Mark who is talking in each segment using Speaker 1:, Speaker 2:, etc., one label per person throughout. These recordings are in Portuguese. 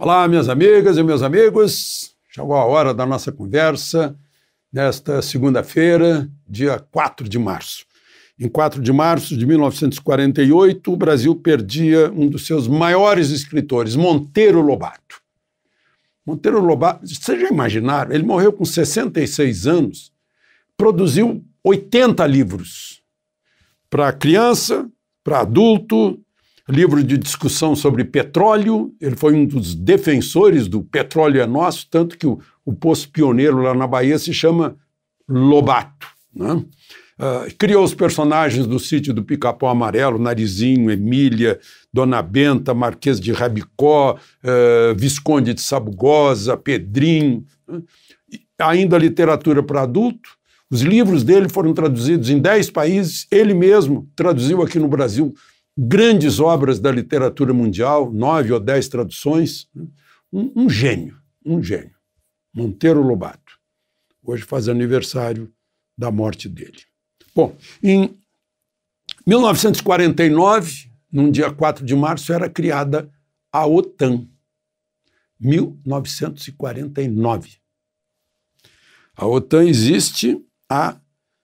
Speaker 1: Olá, minhas amigas e meus amigos. Chegou a hora da nossa conversa nesta segunda-feira, dia 4 de março. Em 4 de março de 1948, o Brasil perdia um dos seus maiores escritores, Monteiro Lobato. Monteiro Lobato, vocês já imaginaram, ele morreu com 66 anos, produziu 80 livros para criança, para adulto, livro de discussão sobre petróleo. Ele foi um dos defensores do petróleo é nosso, tanto que o, o posto pioneiro lá na Bahia se chama Lobato. Né? Uh, criou os personagens do sítio do Pica-Pau Amarelo, Narizinho, Emília, Dona Benta, Marquês de Rabicó, uh, Visconde de Sabugosa, Pedrinho. Né? Ainda literatura para adulto. Os livros dele foram traduzidos em dez países. Ele mesmo traduziu aqui no Brasil grandes obras da literatura mundial, nove ou dez traduções, né? um, um gênio, um gênio. Monteiro Lobato. Hoje faz aniversário da morte dele. Bom, em 1949, num dia 4 de março, era criada a OTAN. 1949. A OTAN existe há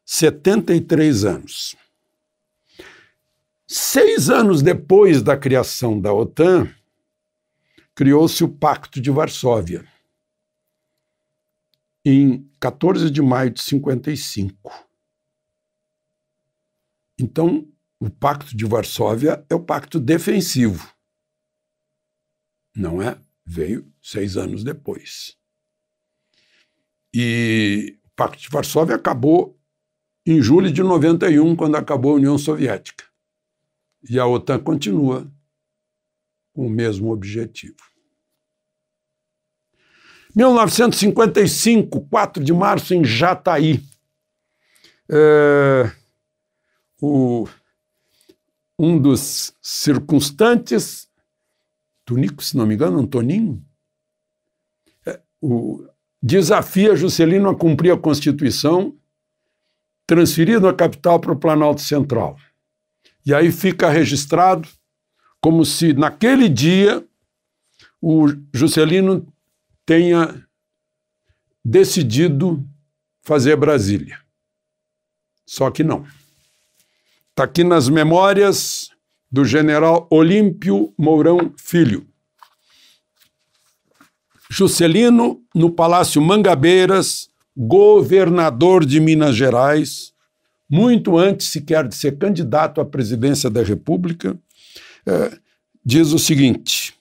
Speaker 1: 73 anos. Seis anos depois da criação da OTAN, criou-se o Pacto de Varsóvia, em 14 de maio de 55. Então, o Pacto de Varsóvia é o pacto defensivo. Não é? Veio seis anos depois. E o Pacto de Varsóvia acabou em julho de 91, quando acabou a União Soviética. E a OTAN continua com o mesmo objetivo. 1955, 4 de março, em Jataí, é, o, um dos circunstantes, Tunico, se não me engano, Antoninho, é, o, desafia Juscelino a cumprir a Constituição, transferindo a capital para o Planalto Central. E aí fica registrado como se naquele dia o Juscelino tenha decidido fazer Brasília. Só que não. Está aqui nas memórias do general Olímpio Mourão Filho. Juscelino, no Palácio Mangabeiras, governador de Minas Gerais, muito antes sequer de ser candidato à presidência da República, é, diz o seguinte: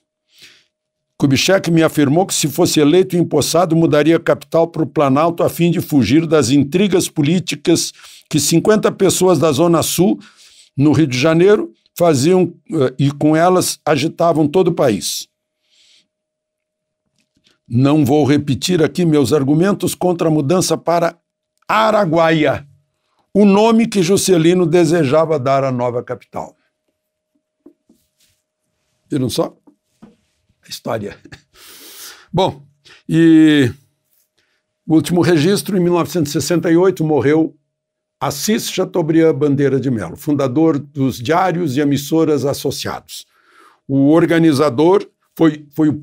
Speaker 1: Kubitschek me afirmou que, se fosse eleito e empossado, mudaria a capital para o Planalto a fim de fugir das intrigas políticas que 50 pessoas da Zona Sul, no Rio de Janeiro, faziam é, e com elas agitavam todo o país. Não vou repetir aqui meus argumentos contra a mudança para Araguaia o nome que Juscelino desejava dar à nova capital. Viram só? A história. Bom, e o último registro, em 1968, morreu Assis Chateaubriand Bandeira de Melo, fundador dos Diários e Emissoras Associados. O organizador foi, foi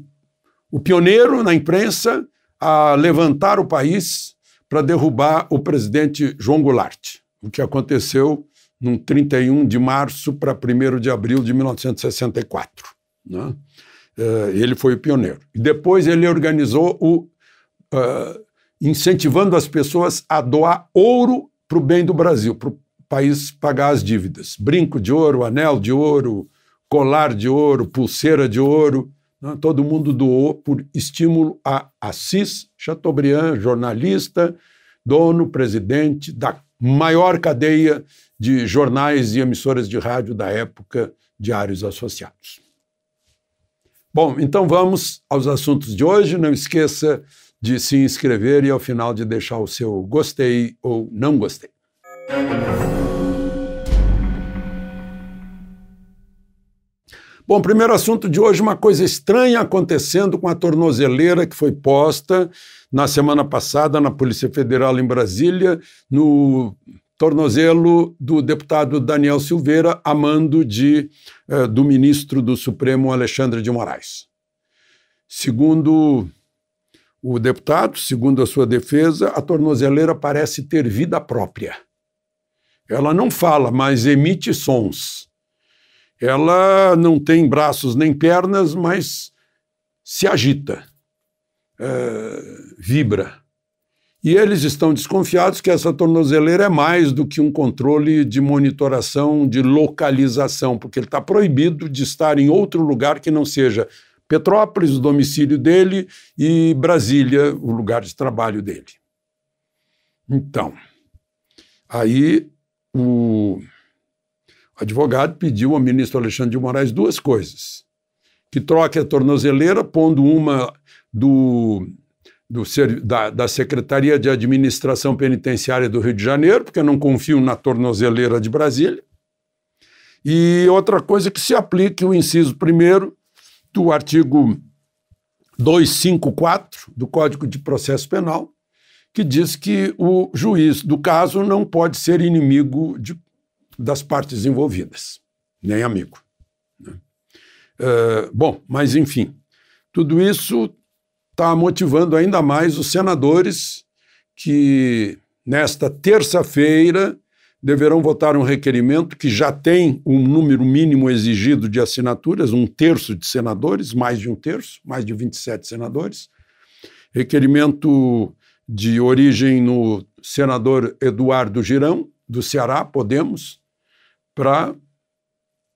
Speaker 1: o pioneiro na imprensa a levantar o país para derrubar o presidente João Goulart o que aconteceu no 31 de março para 1 de abril de 1964. Né? É, ele foi o pioneiro. E depois ele organizou o uh, incentivando as pessoas a doar ouro para o bem do Brasil, para o país pagar as dívidas. Brinco de ouro, anel de ouro, colar de ouro, pulseira de ouro. Né? Todo mundo doou por estímulo a Assis Chateaubriand, jornalista, dono, presidente da maior cadeia de jornais e emissoras de rádio da época, diários associados. Bom, então vamos aos assuntos de hoje. Não esqueça de se inscrever e ao final de deixar o seu gostei ou não gostei. Bom, primeiro assunto de hoje, uma coisa estranha acontecendo com a tornozeleira que foi posta na semana passada na Polícia Federal em Brasília, no tornozelo do deputado Daniel Silveira, amando de, eh, do ministro do Supremo Alexandre de Moraes. Segundo o deputado, segundo a sua defesa, a tornozeleira parece ter vida própria. Ela não fala, mas emite sons ela não tem braços nem pernas, mas se agita, é, vibra. E eles estão desconfiados que essa tornozeleira é mais do que um controle de monitoração, de localização, porque ele está proibido de estar em outro lugar que não seja Petrópolis, o domicílio dele, e Brasília, o lugar de trabalho dele. Então, aí o advogado pediu ao ministro Alexandre de Moraes duas coisas: que troque a tornozeleira, pondo uma do, do da, da, Secretaria de Administração Penitenciária do Rio de Janeiro, porque eu não confio na tornozeleira de Brasília. E outra coisa que se aplique o inciso primeiro do artigo 254 do Código de Processo Penal, que diz que o juiz do caso não pode ser inimigo de, das partes envolvidas, nem amigo. Né? Uh, bom, mas enfim, tudo isso está motivando ainda mais os senadores que, nesta terça-feira, deverão votar um requerimento que já tem um número mínimo exigido de assinaturas, um terço de senadores, mais de um terço, mais de 27 senadores. Requerimento de origem no senador Eduardo Girão, do Ceará, Podemos, para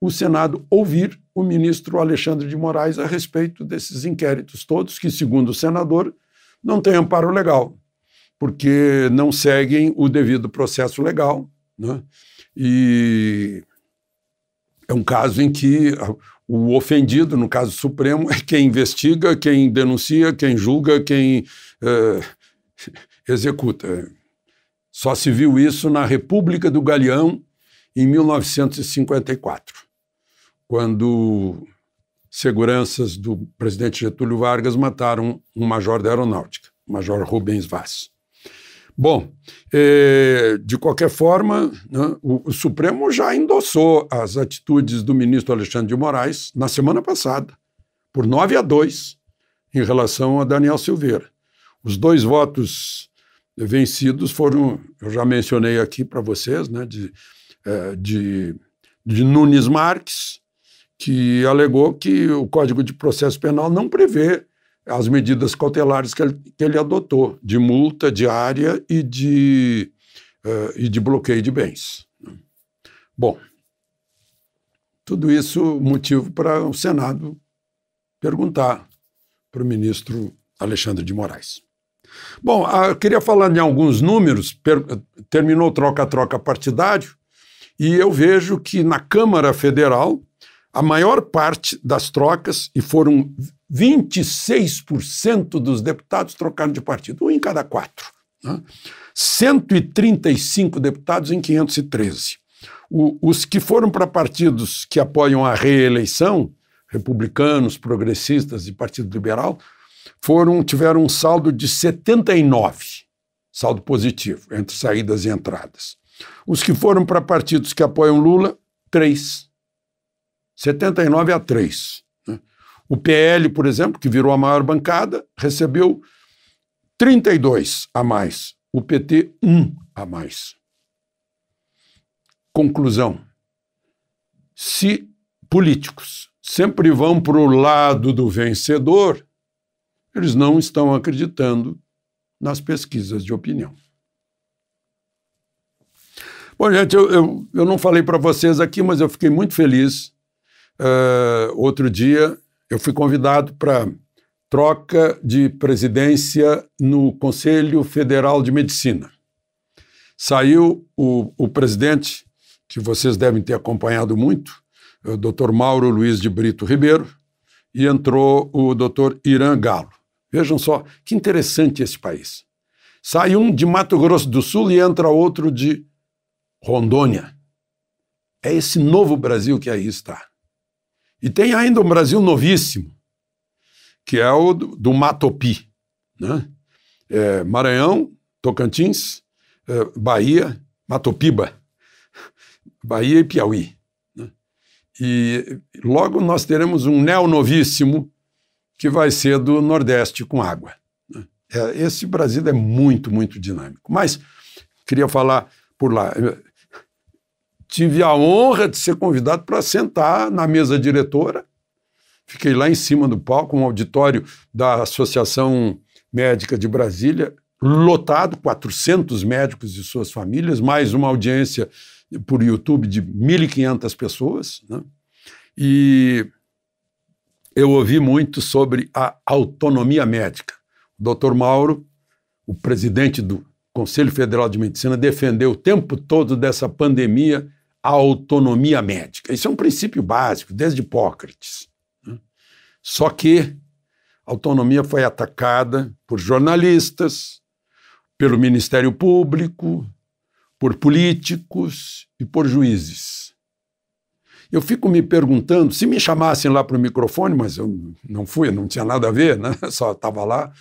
Speaker 1: o Senado ouvir o ministro Alexandre de Moraes a respeito desses inquéritos todos, que, segundo o senador, não têm amparo legal, porque não seguem o devido processo legal. Né? E é um caso em que o ofendido, no caso Supremo, é quem investiga, quem denuncia, quem julga, quem é, executa. Só se viu isso na República do Galeão, em 1954, quando seguranças do presidente Getúlio Vargas mataram um major da aeronáutica, o major Rubens Vaz. Bom, eh, de qualquer forma, né, o, o, Supremo já endossou as atitudes do ministro Alexandre de Moraes na semana passada, por 9 a 2, em relação a Daniel Silveira. Os dois votos vencidos foram, eu já mencionei aqui para vocês, né, de é, de, de Nunes Marques, que alegou que o Código de Processo Penal não prevê as medidas cautelares que ele, que ele adotou, de multa diária e de, uh, e de bloqueio de bens. Né? Bom, tudo isso motivo para o Senado perguntar para o ministro Alexandre de Moraes. Bom, ah, eu queria falar em alguns números, terminou troca-troca partidário, e eu vejo que na Câmara Federal, a maior parte das trocas, e foram 26% dos deputados trocaram de partido, um em cada quatro. Né? 135 deputados em 513. O, os que foram para partidos que apoiam a reeleição, republicanos, progressistas e Partido Liberal, foram tiveram um saldo de 79, saldo positivo, entre saídas e entradas. Os que foram para partidos que apoiam Lula, 3. 79 a 3. Né? O PL, por exemplo, que virou a maior bancada, recebeu 32 a mais. O PT, 1 a mais. Conclusão. Se políticos sempre vão para o lado do vencedor, eles não estão acreditando nas pesquisas de opinião. Bom, gente, eu, eu, eu não falei para vocês aqui, mas eu fiquei muito feliz. Uh, outro dia, eu fui convidado para troca de presidência no Conselho Federal de Medicina. Saiu o, o presidente, que vocês devem ter acompanhado muito, eh, o doutor Mauro Luiz de Brito Ribeiro, e entrou o doutor Irã Galo. Vejam só, que interessante esse país. Sai um de Mato Grosso do Sul e entra outro de Rondônia. É esse novo Brasil que aí está. E tem ainda um Brasil novíssimo, que é o do, do Matopi. Né? É, Maranhão, Tocantins, é, Bahia, Matopiba, Bahia e Piauí. Né? E logo nós teremos um neo novíssimo que vai ser do Nordeste com água. Né? É, esse Brasil é muito, muito dinâmico. Mas queria falar por lá tive a honra de ser convidado para sentar na mesa diretora. Fiquei lá em cima do palco, um auditório da Associação Médica de Brasília, lotado, 400 médicos e suas famílias, mais uma audiência por YouTube de 1.500 pessoas. Né? E eu ouvi muito sobre a autonomia médica. O doutor Mauro, o presidente do Conselho Federal de Medicina, defendeu o tempo todo dessa pandemia a autonomia médica. Isso é um princípio básico, desde Hipócrates. Né? Só que a autonomia foi atacada por jornalistas, pelo Ministério Público, por políticos e por juízes. Eu fico me perguntando, se me chamassem lá para o microfone, mas eu não fui, não tinha nada a ver, né? só estava lá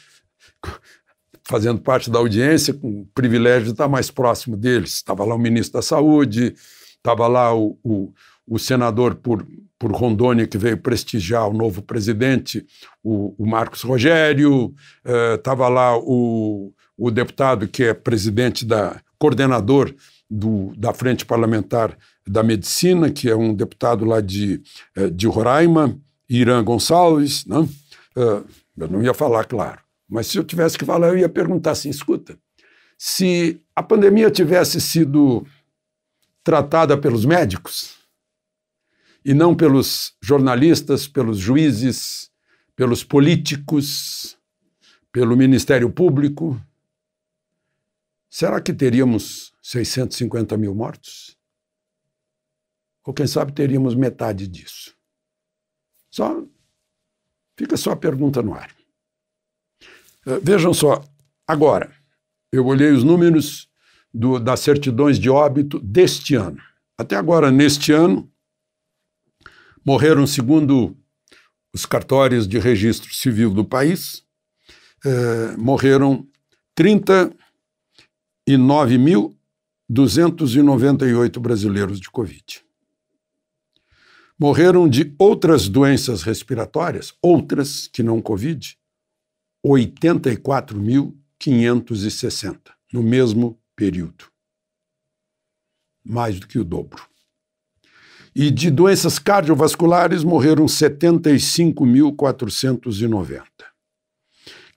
Speaker 1: fazendo parte da audiência, com o privilégio de estar mais próximo deles. Estava lá o ministro da Saúde, Estava lá o, o, o, senador por, por Rondônia, que veio prestigiar o novo presidente, o, o Marcos Rogério. Estava eh, uh, lá o, o deputado que é presidente da. coordenador do, da Frente Parlamentar da Medicina, que é um deputado lá de, eh, de Roraima, Irã Gonçalves. Né? Uh, eu não ia falar, claro. Mas se eu tivesse que falar, eu ia perguntar assim: escuta, se a pandemia tivesse sido tratada pelos médicos e não pelos jornalistas, pelos juízes, pelos políticos, pelo Ministério Público, será que teríamos 650 mil mortos? Ou quem sabe teríamos metade disso? Só fica só a pergunta no ar. Eh, vejam só, agora, eu olhei os números do, das certidões de óbito deste ano. Até agora, neste ano, morreram, segundo os cartórios de registro civil do país, eh, morreram 39.298 brasileiros de Covid. Morreram de outras doenças respiratórias, outras que não Covid, 84.560 no mesmo período. Mais do que o dobro. E de doenças cardiovasculares morreram 75.490.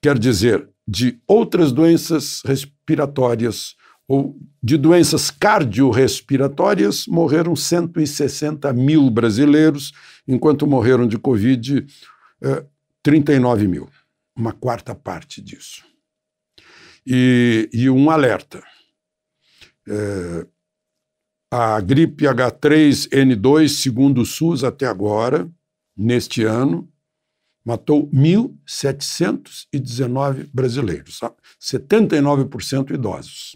Speaker 1: Quer dizer, de outras doenças respiratórias ou de doenças cardiorrespiratórias, morreram 160 mil brasileiros, enquanto morreram de Covid eh, 39 mil, uma quarta parte disso. E, e um alerta: é, a gripe H3N2, segundo o SUS até agora, neste ano, matou 1.719 brasileiros, 79% tá? idosos.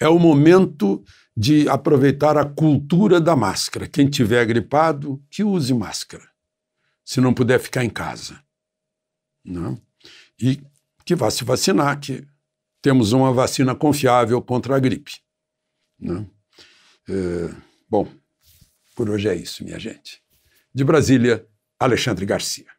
Speaker 1: É o momento de aproveitar a cultura da máscara. Quem tiver gripado, que use máscara, se não puder ficar em casa. Não? Né? E que vá se vacinar, que temos uma vacina confiável contra a gripe. Né? É, bom, por hoje é isso, minha gente. De Brasília, Alexandre Garcia.